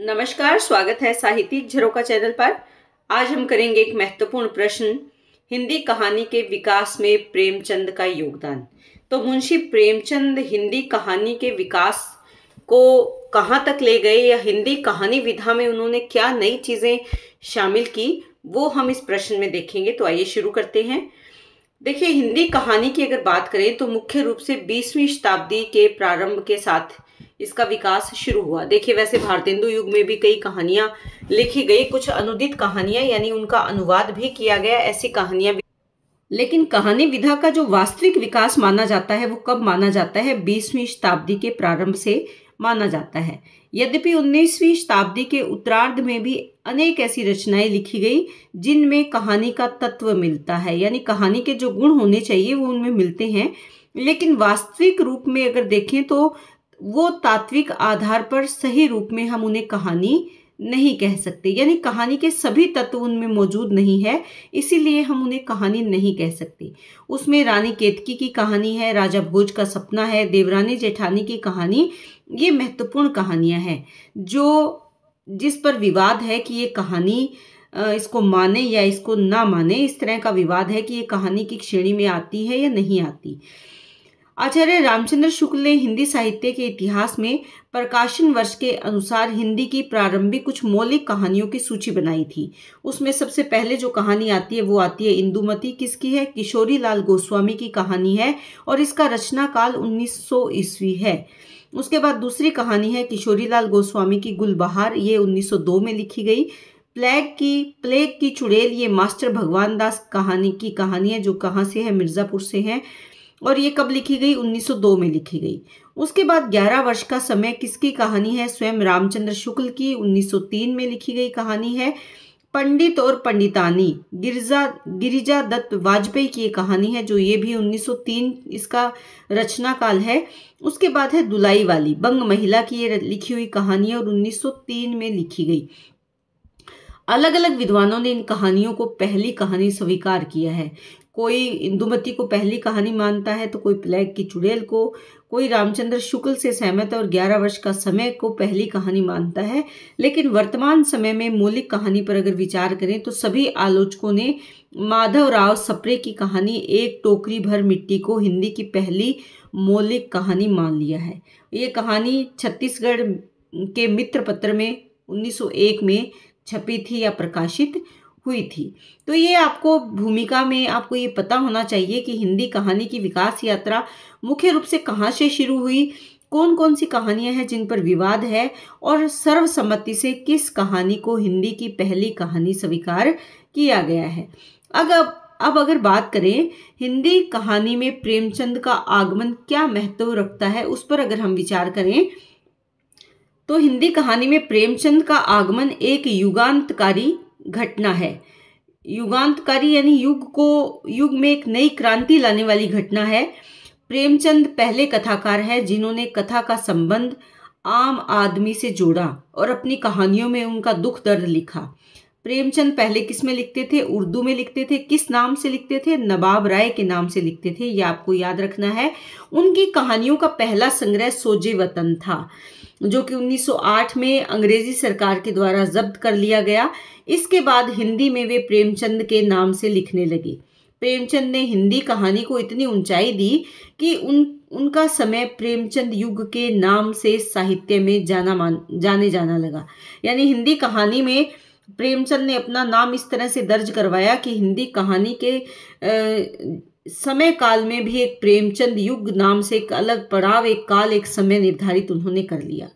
नमस्कार स्वागत है साहित्यिक झरोका चैनल पर आज हम करेंगे एक महत्वपूर्ण प्रश्न हिंदी कहानी के विकास में प्रेमचंद का योगदान तो मुंशी प्रेमचंद हिंदी कहानी के विकास को कहाँ तक ले गए या हिंदी कहानी विधा में उन्होंने क्या नई चीज़ें शामिल की वो हम इस प्रश्न में देखेंगे तो आइए शुरू करते हैं देखिए हिंदी कहानी की अगर बात करें तो मुख्य रूप से बीसवीं शताब्दी के प्रारंभ के साथ इसका विकास शुरू हुआ देखिए वैसे भारतेंदु युग में भी कई कहानियां लिखी गई कुछ अनुदित कहानियां यानी उनका अनुवाद भी किया गया ऐसी कहानियां लेकिन कहानी विधा का जो वास्तविक विकास माना जाता है वो कब माना जाता है बीसवीं शताब्दी के प्रारंभ से माना जाता है यद्यपि 19वीं शताब्दी के उत्तरार्ध में भी अनेक ऐसी रचनाएं लिखी गई जिनमें कहानी का तत्व मिलता है यानी कहानी के जो गुण होने चाहिए वो उनमें मिलते हैं लेकिन वास्तविक रूप में अगर देखें तो वो तात्विक आधार पर सही रूप में हम उन्हें कहानी नहीं कह सकते यानी कहानी के सभी तत्व उनमें मौजूद नहीं है इसीलिए हम उन्हें कहानी नहीं कह सकते उसमें रानी केतकी की कहानी है राजा भोज का सपना है देवरानी जेठानी की कहानी ये महत्वपूर्ण कहानियां हैं जो जिस पर विवाद है कि ये कहानी इसको माने या इसको ना माने इस तरह का विवाद है कि ये कहानी की श्रेणी में आती है या नहीं आती आचार्य रामचंद्र शुक्ल ने हिंदी साहित्य के इतिहास में प्रकाशन वर्ष के अनुसार हिंदी की प्रारंभिक कुछ मौलिक कहानियों की सूची बनाई थी उसमें सबसे पहले जो कहानी आती है वो आती है इंदुमती किसकी है किशोरी लाल गोस्वामी की कहानी है और इसका रचना काल उन्नीस ईस्वी है उसके बाद दूसरी कहानी है किशोरी लाल गोस्वामी की गुलबहार ये 1902 में लिखी गई प्लेग की प्लेग की चुड़ैल ये मास्टर भगवान दास कहानी की कहानी है जो कहाँ से है मिर्ज़ापुर से है और ये कब लिखी गई 1902 में लिखी गई उसके बाद 11 वर्ष का समय किसकी कहानी है स्वयं रामचंद्र शुक्ल की 1903 में लिखी गई कहानी है पंडित और पंडितानी गिरजा गिरिजा दत्त वाजपेयी की ये कहानी है जो ये भी 1903 इसका रचना काल है उसके बाद है दुलाई वाली बंग महिला की ये लिखी हुई कहानी है और 1903 में लिखी गई अलग अलग विद्वानों ने इन कहानियों को पहली कहानी स्वीकार किया है कोई इंदुमती को पहली कहानी मानता है तो कोई प्लेग की चुड़ैल को कोई रामचंद्र शुक्ल से सहमत और 11 वर्ष का समय को पहली कहानी मानता है लेकिन वर्तमान समय में मौलिक कहानी पर अगर विचार करें तो सभी आलोचकों ने माधव राव सप्रे की कहानी एक टोकरी भर मिट्टी को हिंदी की पहली मौलिक कहानी मान लिया है ये कहानी छत्तीसगढ़ के मित्र पत्र में 1901 में छपी थी या प्रकाशित हुई थी तो ये आपको भूमिका में आपको ये पता होना चाहिए कि हिंदी कहानी की विकास यात्रा मुख्य रूप से कहाँ से शुरू हुई कौन कौन सी कहानियाँ हैं जिन पर विवाद है और सर्वसम्मति से किस कहानी को हिंदी की पहली कहानी स्वीकार किया गया है अगर अब अगर बात करें हिंदी कहानी में प्रेमचंद का आगमन क्या महत्व रखता है उस पर अगर हम विचार करें तो हिंदी कहानी में प्रेमचंद का आगमन एक युगांतकारी घटना है युगांतकारी यानी युग को युग में एक नई क्रांति लाने वाली घटना है प्रेमचंद पहले कथाकार है जिन्होंने कथा का संबंध आम आदमी से जोड़ा और अपनी कहानियों में उनका दुख दर्द लिखा प्रेमचंद पहले किस में लिखते थे उर्दू में लिखते थे किस नाम से लिखते थे नवाब राय के नाम से लिखते थे ये आपको याद रखना है उनकी कहानियों का पहला संग्रह सोजे वतन था जो कि 1908 में अंग्रेजी सरकार के द्वारा जब्त कर लिया गया इसके बाद हिंदी में वे प्रेमचंद के नाम से लिखने लगे प्रेमचंद ने हिंदी कहानी को इतनी ऊंचाई दी कि उन उनका समय प्रेमचंद युग के नाम से साहित्य में जाना मान जाने जाना लगा यानी हिंदी कहानी में प्रेमचंद ने अपना नाम इस तरह से दर्ज करवाया कि हिंदी कहानी के समय काल में भी एक प्रेमचंद युग नाम से एक अलग पड़ाव एक काल एक समय निर्धारित उन्होंने कर लिया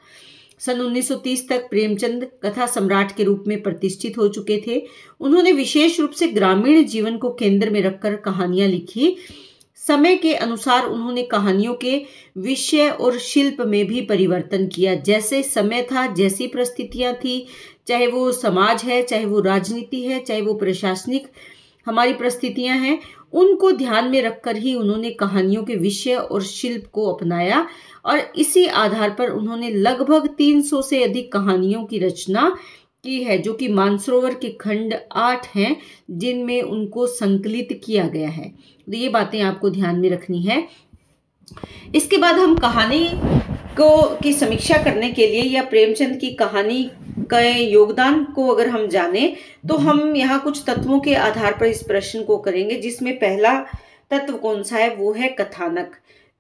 सन 1930 तक प्रेमचंद कथा सम्राट के रूप में प्रतिष्ठित हो चुके थे उन्होंने विशेष रूप से ग्रामीण जीवन को केंद्र में रखकर कहानियां लिखी समय के अनुसार उन्होंने कहानियों के विषय और शिल्प में भी परिवर्तन किया जैसे समय था जैसी परिस्थितियां थी चाहे वो समाज है चाहे वो राजनीति है चाहे वो प्रशासनिक हमारी परिस्थितियां हैं उनको ध्यान में रखकर ही उन्होंने कहानियों के विषय और शिल्प को अपनाया और इसी आधार पर उन्होंने लगभग 300 से अधिक कहानियों की रचना की है जो कि मानसरोवर के खंड आठ हैं जिनमें उनको संकलित किया गया है तो ये बातें आपको ध्यान में रखनी है इसके बाद हम कहानी को की समीक्षा करने के लिए या प्रेमचंद की कहानी के योगदान को अगर हम जानें तो हम्म। हम यहाँ कुछ तत्वों के आधार पर इस प्रश्न को करेंगे जिसमें पहला तत्व कौन सा है वो है कथानक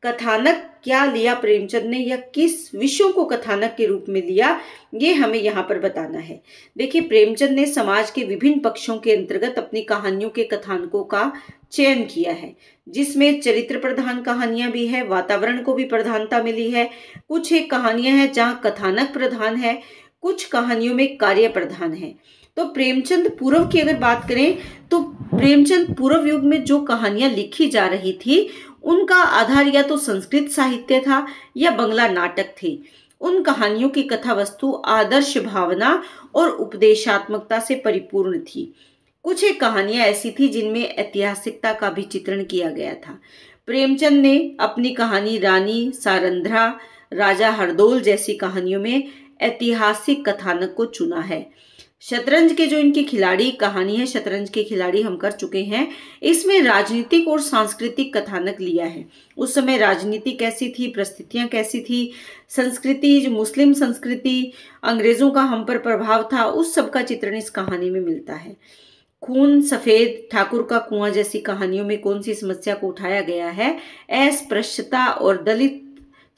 कथानक क्या लिया प्रेमचंद ने या किस विषयों को कथानक के रूप में लिया ये हमें यहाँ पर बताना है देखिए प्रेमचंद ने समाज के विभिन्न पक्षों के अंतर्गत अपनी कहानियों के कथानकों का चयन किया है जिसमें चरित्र प्रधान कहानियां भी है वातावरण को भी प्रधानता मिली है कुछ एक कहानियां हैं जहाँ कथानक प्रधान है कुछ कहानियों में कार्य प्रधान है तो प्रेमचंद पूर्व की अगर बात करें तो प्रेमचंद पूर्व युग में जो कहानियां लिखी जा रही थी उनका आधार या तो संस्कृत साहित्य था या बंगला नाटक थे उन कहानियों की कथा वस्तु आदर्श भावना और उपदेशात्मकता से परिपूर्ण थी कुछ एक कहानियां ऐसी थी जिनमें ऐतिहासिकता का भी चित्रण किया गया था प्रेमचंद ने अपनी कहानी रानी सारंध्रा राजा हरदोल जैसी कहानियों में ऐतिहासिक कथानक को चुना है शतरंज के जो इनकी खिलाड़ी कहानी है शतरंज के खिलाड़ी हम कर चुके हैं इसमें राजनीतिक और सांस्कृतिक कथानक लिया है उस समय राजनीति कैसी थी परिस्थितियाँ कैसी थी संस्कृति जो मुस्लिम संस्कृति अंग्रेज़ों का हम पर प्रभाव था उस सब का चित्रण इस कहानी में मिलता है खून सफ़ेद ठाकुर का कुआं जैसी कहानियों में कौन सी समस्या को उठाया गया है अस्पृश्यता और दलित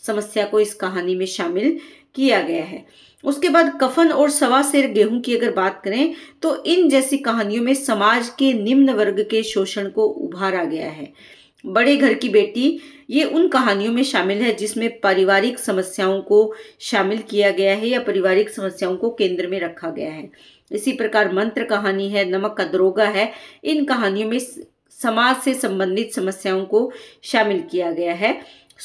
समस्या को इस कहानी में शामिल किया गया है उसके बाद कफन और सवा सेर गेहूं की अगर बात करें तो इन जैसी कहानियों में समाज के निम्न वर्ग के शोषण को उभारा गया है बड़े घर की बेटी ये उन कहानियों में शामिल है जिसमें पारिवारिक समस्याओं को शामिल किया गया है या पारिवारिक समस्याओं को केंद्र में रखा गया है इसी प्रकार मंत्र कहानी है नमक का दरोगा है इन कहानियों में समाज से संबंधित समस्याओं को शामिल किया गया है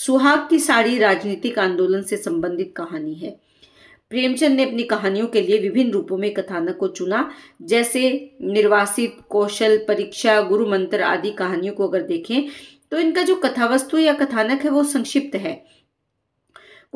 सुहाग की साड़ी राजनीतिक आंदोलन से संबंधित कहानी है प्रेमचंद ने अपनी कहानियों के लिए विभिन्न रूपों में कथानक को चुना जैसे निर्वासित कौशल परीक्षा गुरु मंत्र आदि कहानियों को अगर देखें तो इनका जो कथावस्तु या कथानक है वो संक्षिप्त है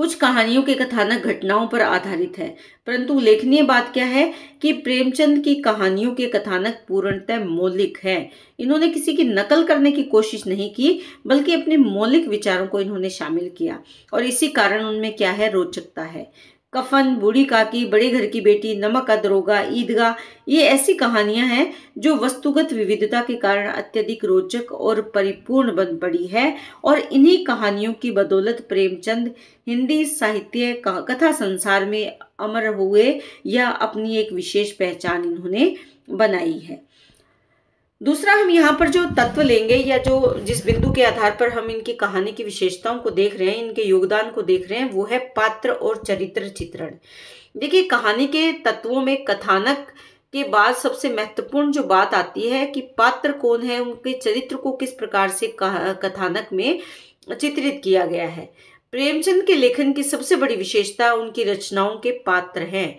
कुछ कहानियों के कथानक घटनाओं पर आधारित है परंतु उल्लेखनीय बात क्या है कि प्रेमचंद की कहानियों के कथानक पूर्णतः मौलिक है इन्होंने किसी की नकल करने की कोशिश नहीं की बल्कि अपने मौलिक विचारों को इन्होंने शामिल किया और इसी कारण उनमें क्या है रोचकता है कफन बूढ़ी काकी बड़े घर की बेटी नमक का दरोगा ईदगाह ये ऐसी कहानियां हैं जो वस्तुगत विविधता के कारण अत्यधिक रोचक और परिपूर्ण बन पड़ी है और इन्हीं कहानियों की बदौलत प्रेमचंद हिंदी साहित्य कथा संसार में अमर हुए या अपनी एक विशेष पहचान इन्होंने बनाई है दूसरा हम यहाँ पर जो तत्व लेंगे या जो जिस बिंदु के आधार पर हम इनकी कहानी की विशेषताओं को देख रहे हैं इनके योगदान को देख रहे हैं वो है पात्र और चरित्र चित्रण देखिए कहानी के तत्वों में कथानक के बाद सबसे महत्वपूर्ण जो बात आती है कि पात्र कौन है उनके चरित्र को किस प्रकार से कथानक में चित्रित किया गया है प्रेमचंद के लेखन की सबसे बड़ी विशेषता उनकी रचनाओं के पात्र हैं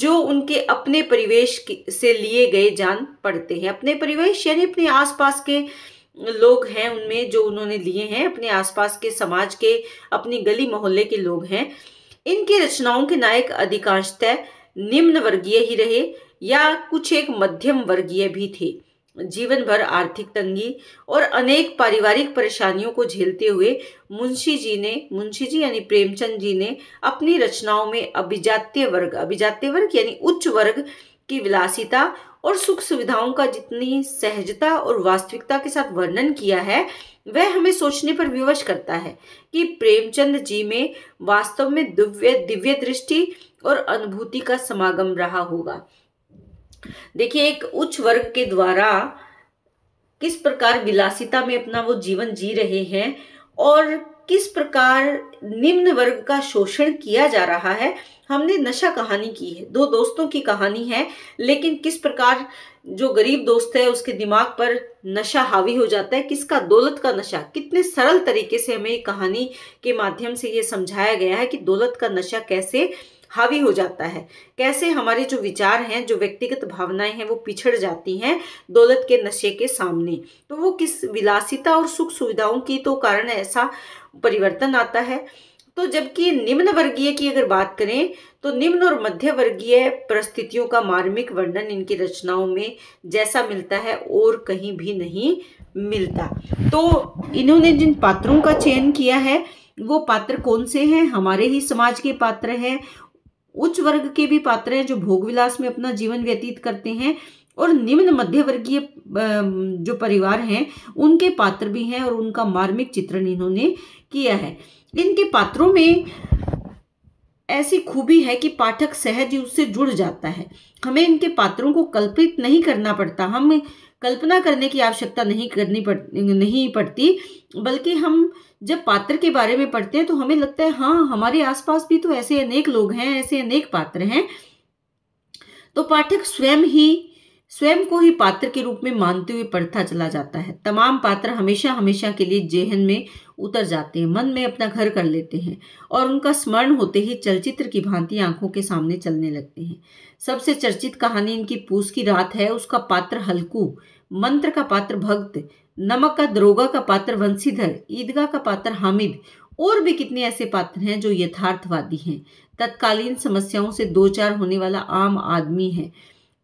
जो उनके अपने परिवेश से लिए गए जान पड़ते हैं अपने परिवेश यानी अपने आसपास के लोग हैं उनमें जो उन्होंने लिए हैं अपने आसपास के समाज के अपनी गली मोहल्ले के लोग हैं इनकी रचनाओं के नायक अधिकांशतः निम्न वर्गीय ही रहे या कुछ एक मध्यम वर्गीय भी थे जीवन भर आर्थिक तंगी और अनेक पारिवारिक परेशानियों को झेलते हुए मुंशी जी ने मुंशी जी यानी प्रेमचंद जी ने अपनी रचनाओं में अभिजात्य वर्ग अभिजात्य वर्ग यानी उच्च वर्ग की विलासिता और सुख सुविधाओं का जितनी सहजता और वास्तविकता के साथ वर्णन किया है वह हमें सोचने पर विवश करता है कि प्रेमचंद जी में वास्तव में दिव्य दिव्य दृष्टि और अनुभूति का समागम रहा होगा देखिए एक उच्च वर्ग के द्वारा किस प्रकार विलासिता में अपना वो जीवन जी रहे हैं और किस प्रकार निम्न वर्ग का शोषण किया जा रहा है हमने नशा कहानी की है दो दोस्तों की कहानी है लेकिन किस प्रकार जो गरीब दोस्त है उसके दिमाग पर नशा हावी हो जाता है किसका दौलत का नशा कितने सरल तरीके से हमें कहानी के माध्यम से ये समझाया गया है कि दौलत का नशा कैसे हावी हो जाता है कैसे हमारे जो विचार हैं जो व्यक्तिगत भावनाएं हैं वो पिछड़ जाती हैं दौलत के नशे के सामने तो वो किस विलासिता और सुख सुविधाओं की तो कारण ऐसा परिवर्तन आता है तो जबकि निम्न वर्गीय की अगर बात करें तो निम्न और मध्य वर्गीय परिस्थितियों का मार्मिक वर्णन इनकी रचनाओं में जैसा मिलता है और कहीं भी नहीं मिलता तो इन्होंने जिन पात्रों का चयन किया है वो पात्र कौन से हैं हमारे ही समाज के पात्र हैं उच्च वर्ग के भी पात्र हैं जो भोग विलास में अपना जीवन व्यतीत करते हैं और निम्न मध्य वर्गीय जो परिवार हैं उनके पात्र भी हैं और उनका मार्मिक चित्रण इन्होंने किया है इनके पात्रों में ऐसी खूबी है कि पाठक सहज उससे जुड़ जाता है हमें इनके पात्रों को कल्पित नहीं करना पड़ता हम कल्पना करने की आवश्यकता नहीं करनी पड़ नहीं पड़ती बल्कि हम जब पात्र के बारे में पढ़ते हैं तो हमें लगता है हाँ हमारे आसपास भी तो ऐसे अनेक लोग हैं ऐसे अनेक पात्र हैं तो पाठक स्वयं ही स्वयं को ही पात्र के रूप में मानते हुए पढ़ता चला जाता है तमाम पात्र हमेशा हमेशा के लिए जेहन में उतर जाते हैं मन में अपना घर कर लेते हैं और उनका स्मरण होते ही चलचित्र की भांति आंखों के सामने चलने लगते हैं सबसे चर्चित कहानी इनकी पूस की रात है उसका पात्र हल्कू मंत्र का पात्र भक्त नमक का द्रोगा का पात्र वंशीधर ईदगाह का पात्र हामिद और भी कितने ऐसे पात्र हैं जो यथार्थवादी हैं तत्कालीन समस्याओं से दो चार होने वाला आम आदमी है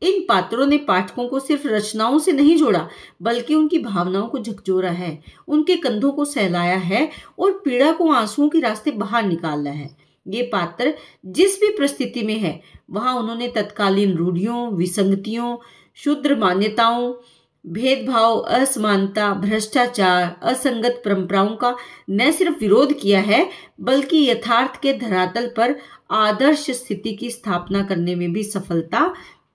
इन पात्रों ने पाठकों को सिर्फ रचनाओं से नहीं जोड़ा बल्कि उनकी भावनाओं को झकझोरा है उनके कंधों को सहलाया है और पीड़ा को आंसुओं के रास्ते बाहर निकालना है ये पात्र जिस भी परिस्थिति में है वहां उन्होंने तत्कालीन रूढ़ियों विसंगतियों शुद्र मान्यताओं भेदभाव असमानता भ्रष्टाचार असंगत परंपराओं का न सिर्फ विरोध किया है बल्कि यथार्थ के धरातल पर आदर्श स्थिति की स्थापना करने में भी सफलता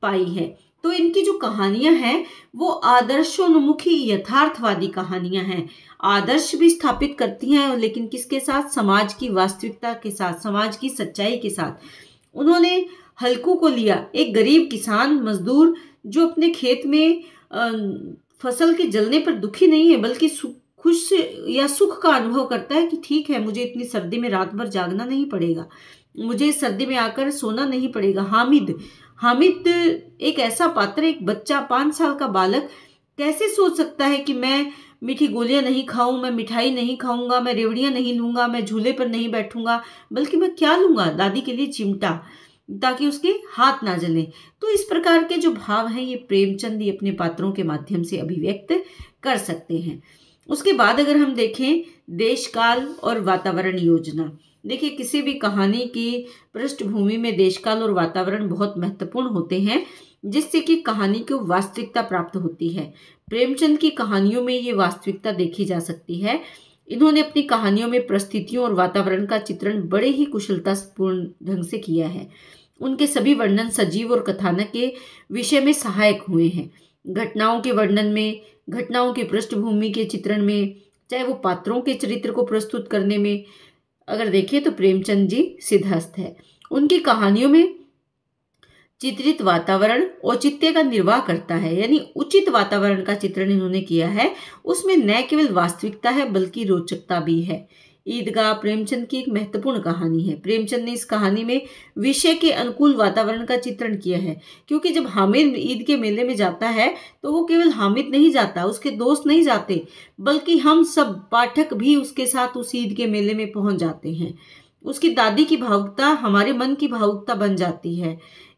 पाई है तो इनकी जो कहानियां हैं वो आदर्शोन्मुखी यथार्थवादी कहानियां हैं आदर्श भी स्थापित करती हैं लेकिन किसके साथ समाज की वास्तविकता के साथ समाज की सच्चाई के साथ उन्होंने हल्कू को लिया एक गरीब किसान मजदूर जो अपने खेत में फसल के जलने पर दुखी नहीं है बल्कि खुश या सुख का अनुभव करता है कि ठीक है मुझे इतनी सर्दी में रात भर जागना नहीं पड़ेगा मुझे सर्दी में आकर सोना नहीं पड़ेगा हामिद हामिद एक ऐसा पात्र एक बच्चा पाँच साल का बालक कैसे सोच सकता है कि मैं मीठी गोलियां नहीं खाऊं मैं मिठाई नहीं खाऊंगा मैं रेवड़ियां नहीं लूंगा मैं झूले पर नहीं बैठूंगा बल्कि मैं क्या लूंगा दादी के लिए चिमटा ताकि उसके हाथ ना जले तो इस प्रकार के जो भाव हैं ये प्रेमचंद ही अपने पात्रों के माध्यम से अभिव्यक्त कर सकते हैं उसके बाद अगर हम देखें देश काल और वातावरण योजना देखिए किसी भी कहानी की पृष्ठभूमि में देशकाल और वातावरण बहुत महत्वपूर्ण होते हैं जिससे कि कहानी को वास्तविकता प्राप्त होती है प्रेमचंद की कहानियों में ये वास्तविकता देखी जा सकती है इन्होंने अपनी कहानियों में परिस्थितियों और वातावरण का चित्रण बड़े ही कुशलतापूर्ण ढंग से किया है उनके सभी वर्णन सजीव और कथानक के विषय में सहायक हुए हैं घटनाओं के वर्णन में घटनाओं की पृष्ठभूमि के चित्रण में चाहे वो पात्रों के चरित्र को प्रस्तुत करने में अगर देखिए तो प्रेमचंद जी सिद्धस्त है उनकी कहानियों में चित्रित वातावरण औचित्य का निर्वाह करता है यानी उचित वातावरण का चित्रण इन्होंने किया है उसमें न केवल वास्तविकता है बल्कि रोचकता भी है ईदगाह प्रेमचंद की एक महत्वपूर्ण कहानी है प्रेमचंद ने इस कहानी में विषय के अनुकूल वातावरण का चित्रण किया है क्योंकि जब हामिद ईद के मेले में जाता है तो वो केवल हामिद नहीं जाता उसके दोस्त नहीं जाते बल्कि हम सब पाठक भी उसके साथ उस ईद के मेले में पहुंच जाते हैं उसकी दादी की भावुकता हमारे मन की भावुकता बन जाती है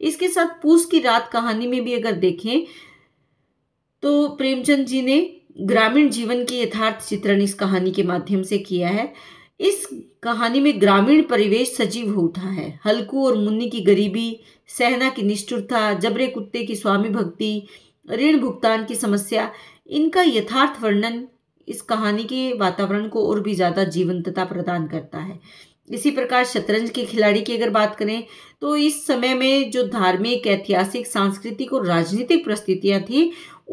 इसके साथ पूस की रात कहानी में भी अगर देखें तो प्रेमचंद जी ने ग्रामीण जीवन के यथार्थ चित्रण इस कहानी के माध्यम से किया है इस कहानी में ग्रामीण परिवेश सजीव हो उठा है हल्कू और मुन्नी की गरीबी सहना की निष्ठुरता जबरे कुत्ते की स्वामी भक्ति ऋण भुगतान की समस्या इनका यथार्थ वर्णन इस कहानी के वातावरण को और भी ज़्यादा जीवंतता प्रदान करता है इसी प्रकार शतरंज के खिलाड़ी की अगर बात करें तो इस समय में जो धार्मिक ऐतिहासिक सांस्कृतिक और राजनीतिक परिस्थितियां थी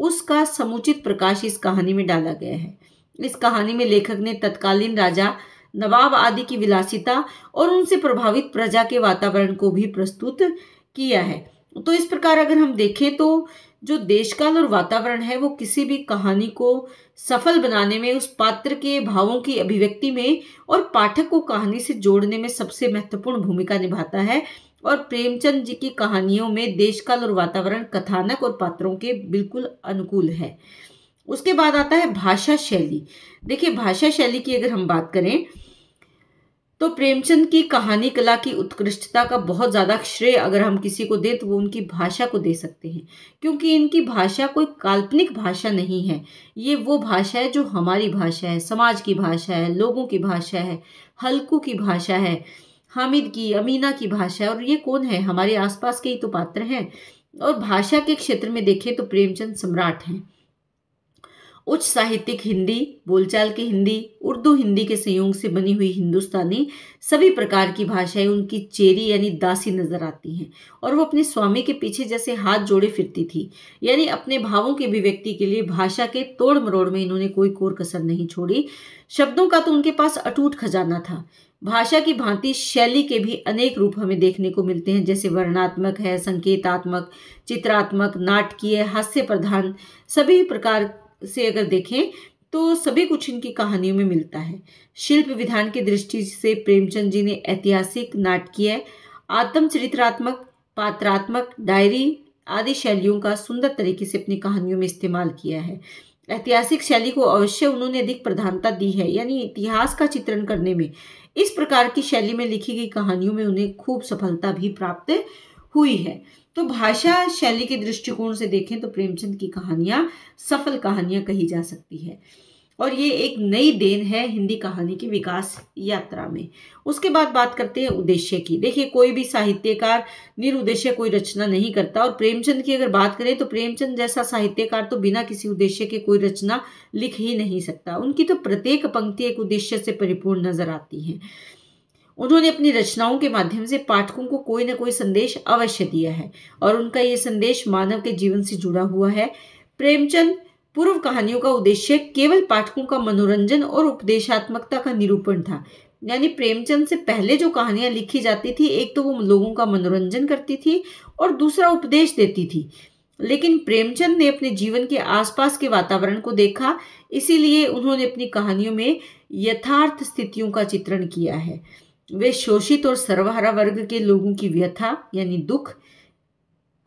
उसका समुचित प्रकाश इस कहानी में डाला गया है इस कहानी में लेखक ने तत्कालीन राजा नवाब आदि की विलासिता और उनसे प्रभावित प्रजा के वातावरण को भी प्रस्तुत किया है तो इस प्रकार अगर हम देखें तो जो देशकाल और वातावरण है वो किसी भी कहानी को सफल बनाने में उस पात्र के भावों की अभिव्यक्ति में और पाठक को कहानी से जोड़ने में सबसे महत्वपूर्ण भूमिका निभाता है और प्रेमचंद जी की कहानियों में देशकाल और वातावरण कथानक और पात्रों के बिल्कुल अनुकूल है उसके बाद आता है भाषा शैली देखिए भाषा शैली की अगर हम बात करें तो प्रेमचंद की कहानी कला की उत्कृष्टता का बहुत ज़्यादा श्रेय अगर हम किसी को दें तो वो उनकी भाषा को दे सकते हैं क्योंकि इनकी भाषा कोई काल्पनिक भाषा नहीं है ये वो भाषा है जो हमारी भाषा है समाज की भाषा है लोगों की भाषा है हल्कू की भाषा है हामिद की अमीना की भाषा है और ये कौन है हमारे आसपास के ही तो पात्र हैं और भाषा के क्षेत्र में देखें तो प्रेमचंद सम्राट हैं उच्च साहित्यिक हिंदी बोलचाल की हिंदी उर्दू हिंदी के संयोग से बनी हुई हिंदुस्तानी सभी प्रकार की भाषाएं उनकी चेरी यानी दासी नजर आती हैं और वो अपने स्वामी के पीछे जैसे हाथ जोड़े फिरती थी यानी अपने भावों के अभिव्यक्ति के लिए भाषा के तोड़ मरोड़ में इन्होंने कोई कोर कसर नहीं छोड़ी शब्दों का तो उनके पास अटूट खजाना था भाषा की भांति शैली के भी अनेक रूप हमें देखने को मिलते हैं जैसे वर्णात्मक है संकेतात्मक चित्रात्मक नाटकीय हास्य प्रधान सभी प्रकार से अगर देखें तो सभी कुछ इनकी कहानियों में मिलता है शिल्प विधान की दृष्टि से प्रेमचंद जी ने ऐतिहासिक नाटकीय आत्मचरित्रात्मक पात्रात्मक डायरी आदि शैलियों का सुंदर तरीके से अपनी कहानियों में इस्तेमाल किया है ऐतिहासिक शैली को अवश्य उन्होंने अधिक प्रधानता दी है यानी इतिहास का चित्रण करने में इस प्रकार की शैली में लिखी गई कहानियों में उन्हें खूब सफलता भी प्राप्त हुई है तो भाषा शैली के दृष्टिकोण से देखें तो प्रेमचंद की कहानियां सफल कहानियां कही जा सकती है और ये एक नई देन है हिंदी कहानी की विकास यात्रा में उसके बाद बात करते हैं उद्देश्य की देखिए कोई भी साहित्यकार निरुद्देश्य कोई रचना नहीं करता और प्रेमचंद की अगर बात करें तो प्रेमचंद जैसा साहित्यकार तो बिना किसी उद्देश्य के कोई रचना लिख ही नहीं सकता उनकी तो प्रत्येक पंक्ति एक उद्देश्य से परिपूर्ण नजर आती है उन्होंने अपनी रचनाओं के माध्यम से पाठकों को कोई ना कोई संदेश अवश्य दिया है और उनका ये संदेश मानव के जीवन से जुड़ा हुआ है प्रेमचंद पूर्व कहानियों का उद्देश्य केवल पाठकों का मनोरंजन और उपदेशात्मकता का निरूपण था यानी प्रेमचंद से पहले जो कहानियां लिखी जाती थी एक तो वो लोगों का मनोरंजन करती थी और दूसरा उपदेश देती थी लेकिन प्रेमचंद ने अपने जीवन के आसपास के वातावरण को देखा इसीलिए उन्होंने अपनी कहानियों में यथार्थ स्थितियों का चित्रण किया है वे शोषित और सर्वहारा वर्ग के लोगों की व्यथा यानी दुख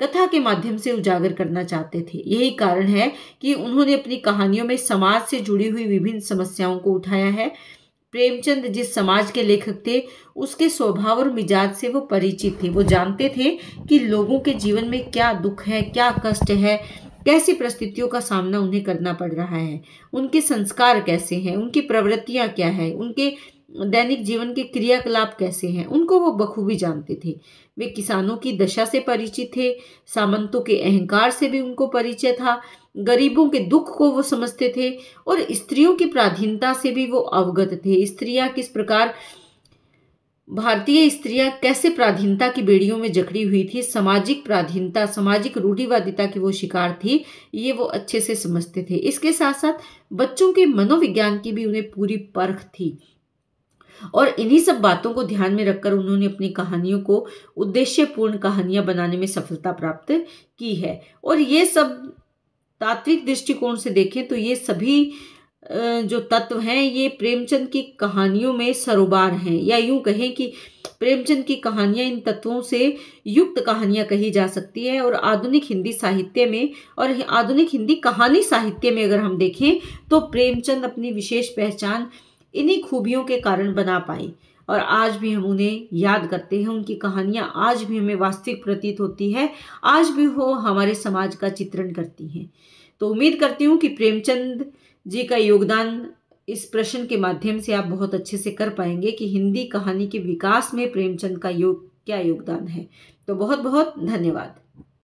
कथा के माध्यम से उजागर करना चाहते थे यही कारण है कि उन्होंने अपनी कहानियों में समाज से जुड़ी हुई विभिन्न समस्याओं को उठाया है प्रेमचंद जिस समाज के लेखक थे उसके स्वभाव और मिजाज से वो परिचित थे वो जानते थे कि लोगों के जीवन में क्या दुख है क्या कष्ट है कैसी परिस्थितियों का सामना उन्हें करना पड़ रहा है उनके संस्कार कैसे हैं उनकी प्रवृत्तियाँ क्या है उनके दैनिक जीवन के क्रियाकलाप कैसे हैं उनको वो बखूबी जानते थे वे किसानों की दशा से परिचित थे सामंतों के अहंकार से भी उनको परिचय था गरीबों के दुख को वो समझते थे और स्त्रियों की प्राधीनता से भी वो अवगत थे स्त्रियां किस प्रकार भारतीय स्त्रियां कैसे प्राधीनता की बेड़ियों में जकड़ी हुई थी सामाजिक प्राधीनता सामाजिक रूढ़िवादिता की वो शिकार थी ये वो अच्छे से समझते थे इसके साथ साथ बच्चों के मनोविज्ञान की भी उन्हें पूरी परख थी और इन्हीं सब बातों को ध्यान में रखकर उन्होंने अपनी कहानियों को उद्देश्यपूर्ण कहानियां बनाने में सफलता प्राप्त की है और ये सब तात्विक दृष्टिकोण से देखें तो ये सभी जो तत्व हैं ये प्रेमचंद की कहानियों में सरोबार हैं या यूं कहें कि प्रेमचंद की कहानियां इन तत्वों से युक्त कहानियां कही जा सकती है और आधुनिक हिंदी साहित्य में और आधुनिक हिंदी कहानी साहित्य में अगर हम देखें तो प्रेमचंद अपनी विशेष पहचान इन्हीं खूबियों के कारण बना पाए और आज भी हम उन्हें याद करते हैं उनकी कहानियाँ आज भी हमें वास्तविक प्रतीत होती है आज भी वो हमारे समाज का चित्रण करती हैं तो उम्मीद करती हूँ कि प्रेमचंद जी का योगदान इस प्रश्न के माध्यम से आप बहुत अच्छे से कर पाएंगे कि हिंदी कहानी के विकास में प्रेमचंद का योग क्या योगदान है तो बहुत बहुत धन्यवाद